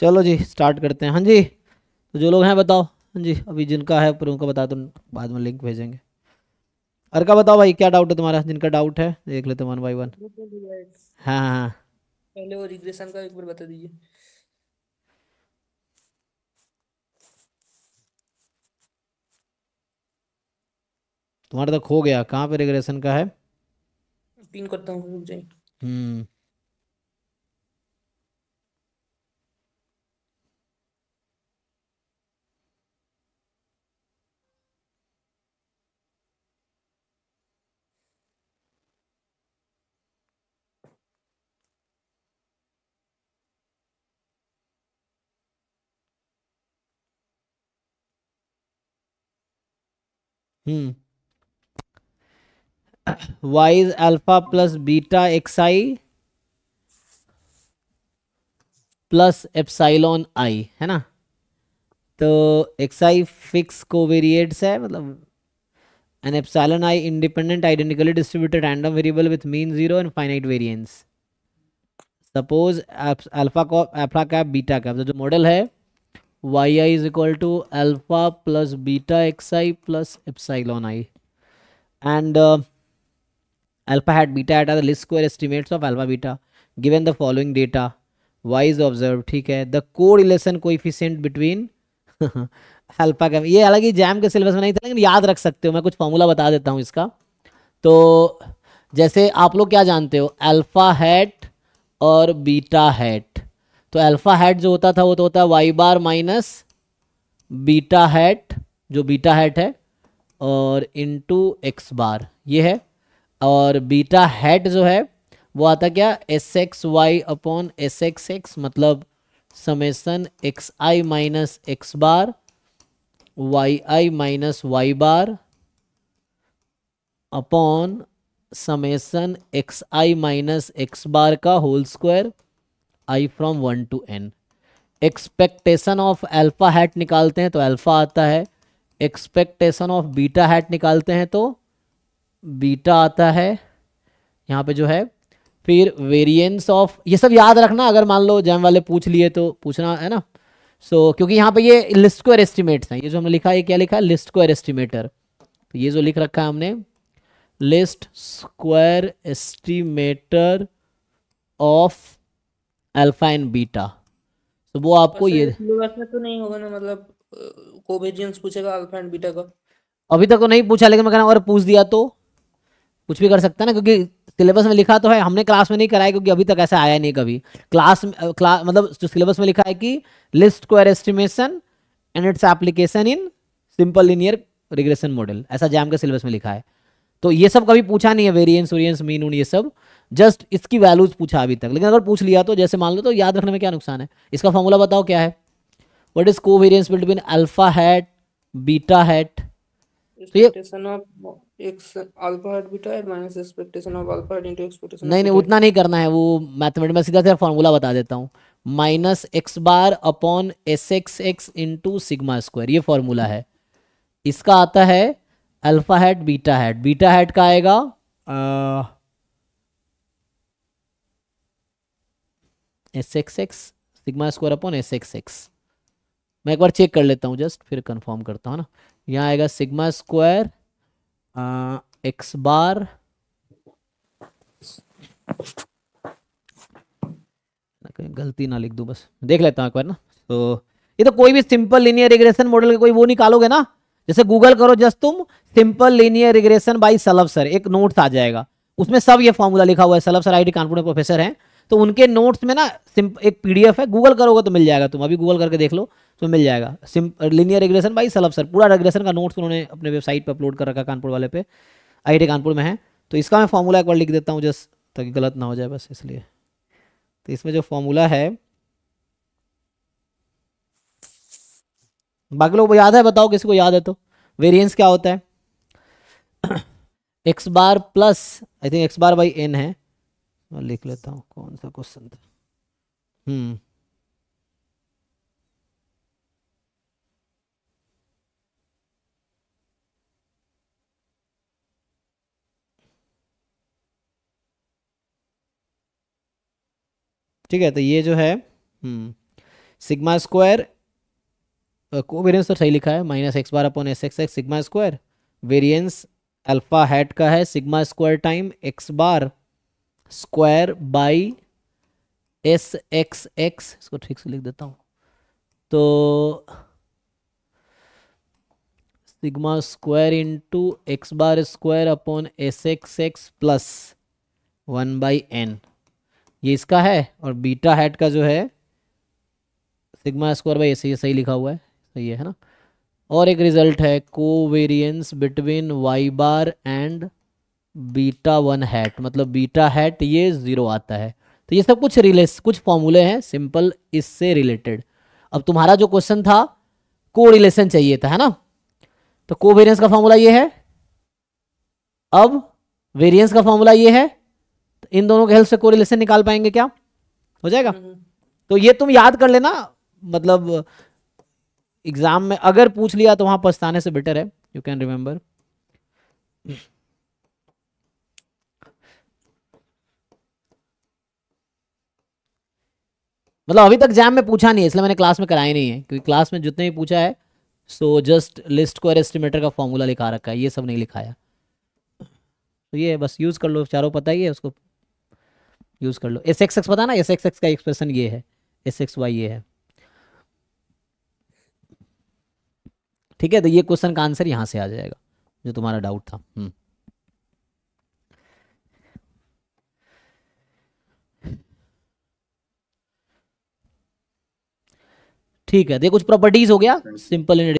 चलो जी स्टार्ट करते हैं हाँ जी तो जो लोग हैं बताओ हाँ जी अभी जिनका है पर उनको बता दो बाद में लिंक भेजेंगे अर्का बताओ भाई क्या डाउट है तुम्हारा जिनका डाउट है देख लेते वन बाई वन हाँ हाँ पहले वो रिग्रेशन का एक बार बता दीजिए तुम्हारा तो खो गया कहाँ पे रिग्रेशन का है पिन करता हूँ hmm hmm. Y is alpha plus beta X I plus epsilon I है ना तो एक्स आई फिक्स को वेरिएट्स है मतलब n epsilon I independent identically distributed random variable with mean zero and finite variance suppose alpha को alpha cap beta cap जो model है Y I is equal to alpha plus beta X I plus epsilon I and alpha hat beta hat are least square estimates of alpha beta given the following data Y is observe ठीक है the को core को coefficient between alpha cam ये हालांकि jam के syllabus में नहीं था लेकिन याद रख सकते हो मैं कुछ फॉर्मूला बता देता हूँ इसका तो जैसे आप लोग क्या जानते हो एल्फा हैट और बीटा हैट तो अल्फा हैट जो होता था वो तो होता है Y bar minus beta hat जो बीटा हैट है और इनटू एक्स बार ये है और बीटा हैट जो है वो आता क्या S X Y upon S X X मतलब summation X I minus X bar Y I minus Y bar upon summation X I minus X bar का whole square I from one to n expectation of alpha hat निकालते हैं तो alpha आता है expectation of beta hat निकालते हैं तो beta आता है यहाँ पे जो है फिर वेरिएंस ऑफ ये सब याद रखना अगर मान लो जैम वाले पूछ लिए तो पूछना है ना सो so, क्योंकि यहाँ पे ये लिस्ट को एस्टिमेट्स हैं ये जो हमने लिखा है क्या लिखा है लिस्ट को एस्टिमेटर तो ये जो लिख रखा है हमने least square estimator of alpha and beta तो वो आपको ये तो नहीं होगा ना मतलब कोवेरियंस पूछेगा अल्फा एंड बीटा का अभी तक तो नहीं पूछा लेकिन मैं कह रहा हूँ अगर पूछ दिया तो कुछ भी कर सकता है ना क्योंकि सिलेबस में लिखा तो है हमने क्लास में नहीं कराया क्योंकि अभी तक ऐसा आया नहीं कभी क्लास क्लास मतलब जो सिलेबस में लिखा है कि least square estimation and its application in simple linear regression model ऐसा जैम के सिलेबस में लिखा है तो ये सब कभी पूछा नहीं है वेरियंस वेरियंस मीन उन ये सब जस्ट इसकी वैल्यूज पूछा अभी तक लेकिन अगर पूछ लिया तो जैसे मान लो तो याद रखने में क्या नुकसान है इसका फॉर्मूला बताओ क्या है what is covariance between alpha hat beta hat तो ये नहीं नहीं उतना नहीं करना है वो मैथमेटिक्स में सीधा सीधा फॉर्मूला बता देता हूँ minus X bar upon S X X into sigma square ये फॉर्मूला है इसका आता है alpha hat beta hat beta hat का आएगा S X X sigma square upon S X X मैं एक बार चेक कर लेता हूँ जस्ट फिर कंफर्म करता हूँ ना यहाँ आएगा सिग्मा स्क्वायर एक्स बार गलती ना लिख दू बस देख लेता हूँ एक बार ना तो ये तो कोई भी सिंपल लीनियर रिग्रेशन मॉडल का कोई वो निकालोगे ना जैसे गूगल करो जस्ट तुम simple linear regression by Shalabh sir एक नोट्स आ जाएगा उसमें सब ये फॉर्मूला लिखा हुआ है सलफ सर आई कानपुर में प्रोफेसर है तो उनके नोट्स में ना एक पीडीएफ है गूगल करोगे तो मिल जाएगा तुम अभी गूगल करके देख लो तो मिल जाएगा simple linear regulation by Shalabh sir पूरा रेगुलेशन का नोट्स उन्होंने अपने वेबसाइट पर अपलोड कर रखा कानपुर वाले पे आई कानपुर में है तो इसका मैं फॉर्मूला एक बार लिख देता हूँ जस्ट ताकि गलत ना हो जाए बस इसलिए तो इसमें जो फॉर्मूला है बाकी लोग को याद है बताओ किसी को याद है तो वेरिएंस क्या होता है X bar plus I think X bar by n है मैं लिख लेता हूँ कौन सा क्वेश्चन था हम्म ठीक है तो ये जो है सिग्मा स्क्वायर कोवेरियंस तो सही लिखा है minus X bar upon S X X sigma square variance alpha hat का है sigma square time X bar square by S X X इसको ठीक से लिख देता हूँ तो sigma square into X bar square upon S X X plus one by n ये इसका है और बीटा हैट का जो है सिग्मा स्क्वायर बाई एस ये सही लिखा हुआ है सही है ना और एक रिजल्ट है covariance between Y bar and beta one hat मतलब बीटा हैट ये ज़ीरो आता है तो ये सब कुछ रिलेस कुछ फॉर्मूले हैं सिंपल इससे रिलेटेड अब तुम्हारा जो क्वेश्चन था को रिलेशन चाहिए था है ना तो को वेरियंस का फॉर्मूला ये है अब वेरियंस का फॉर्मूला ये है तो इन दोनों के हेल्प से को रिलेशन निकाल पाएंगे क्या हो जाएगा हम्म, हम्म। तो ये तुम याद कर लेना मतलब एग्जाम में अगर पूछ लिया तो वहां पछताने से बेटर है यू कैन रिमेंबर मतलब अभी तक जैम में पूछा नहीं है इसलिए मैंने क्लास में कराया नहीं है क्योंकि क्लास में जितने भी पूछा है सो जस्ट लिस्ट को और एस्टिमेटर का फॉर्मूला लिखा रखा है ये सब नहीं लिखाया तो ये बस यूज़ कर लो चारों पता ही है उसको यूज़ कर लो एस एक्स एक्स पता ना एस एक्स एक्स का एक्सप्रेशन ये है एस एक्स वाई ये है ठीक है तो ये क्वेश्चन का आंसर यहाँ से आ जाएगा जो तुम्हारा डाउट था हम्म। ठीक है देखो कुछ प्रॉपर्टीज हो गया सिंपल इन